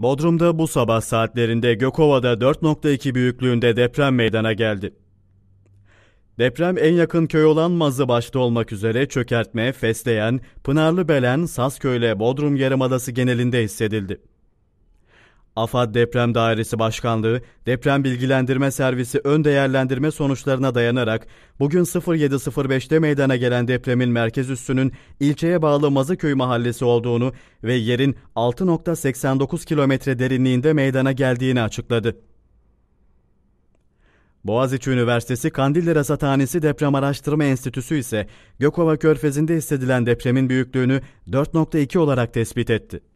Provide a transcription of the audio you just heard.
Bodrum'da bu sabah saatlerinde Gökova'da 4.2 büyüklüğünde deprem meydana geldi. Deprem en yakın köy olan Mazı başta olmak üzere çökertme, fesleyen, Pınarlı Belen, Sasköy ile Bodrum Yarımadası genelinde hissedildi. AFAD Deprem Dairesi Başkanlığı, Deprem Bilgilendirme Servisi ön değerlendirme sonuçlarına dayanarak bugün 07.05'te meydana gelen depremin merkez üssünün ilçeye bağlı Mazıköy mahallesi olduğunu ve yerin 6.89 kilometre derinliğinde meydana geldiğini açıkladı. Boğaziçi Üniversitesi Kandilli Rasathanesi Deprem Araştırma Enstitüsü ise Gökova Körfezi'nde hissedilen depremin büyüklüğünü 4.2 olarak tespit etti.